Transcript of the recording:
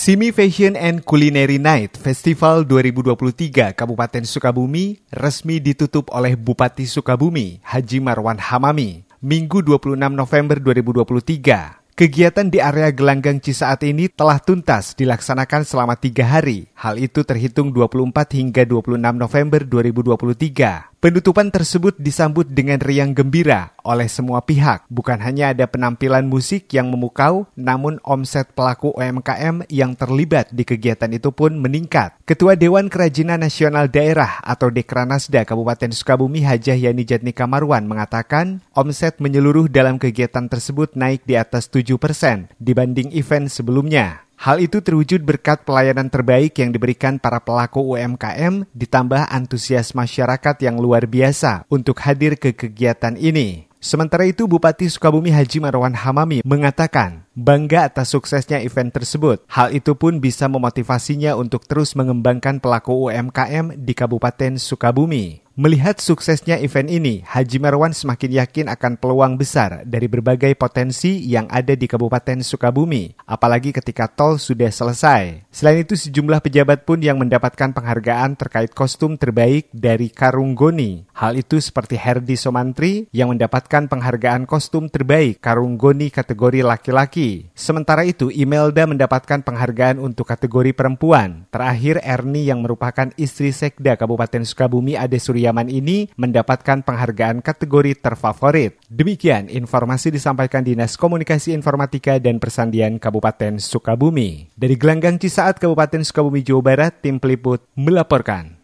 Simi Fashion and Culinary Night Festival 2023 Kabupaten Sukabumi resmi ditutup oleh Bupati Sukabumi Haji Marwan Hamami Minggu 26 November 2023. Kegiatan di area gelanggang Cisaat ini telah tuntas dilaksanakan selama tiga hari Hal itu terhitung 24 hingga 26 November 2023. Penutupan tersebut disambut dengan riang gembira oleh semua pihak. Bukan hanya ada penampilan musik yang memukau, namun omset pelaku UMKM yang terlibat di kegiatan itu pun meningkat. Ketua Dewan Kerajinan Nasional Daerah atau Dekranasda Kabupaten Sukabumi Hajah Yani Jatnika Marwan mengatakan, omset menyeluruh dalam kegiatan tersebut naik di atas 7 persen dibanding event sebelumnya. Hal itu terwujud berkat pelayanan terbaik yang diberikan para pelaku UMKM, ditambah antusias masyarakat yang luar biasa untuk hadir ke kegiatan ini. Sementara itu, Bupati Sukabumi Haji Marwan Hamami mengatakan bangga atas suksesnya event tersebut. Hal itu pun bisa memotivasinya untuk terus mengembangkan pelaku UMKM di Kabupaten Sukabumi. Melihat suksesnya event ini, Haji Marwan semakin yakin akan peluang besar dari berbagai potensi yang ada di Kabupaten Sukabumi, apalagi ketika tol sudah selesai. Selain itu, sejumlah pejabat pun yang mendapatkan penghargaan terkait kostum terbaik dari Karunggoni. Hal itu seperti Herdi Somantri yang mendapatkan penghargaan kostum terbaik Karunggoni kategori laki-laki. Sementara itu, Imelda mendapatkan penghargaan untuk kategori perempuan. Terakhir, Erni yang merupakan istri Sekda Kabupaten Sukabumi Ade Surya Taman ini mendapatkan penghargaan kategori terfavorit. Demikian informasi disampaikan Dinas Komunikasi Informatika dan Persandian Kabupaten Sukabumi. Dari Gelanggang Cisaat Kabupaten Sukabumi, Jawa Barat, tim peliput melaporkan.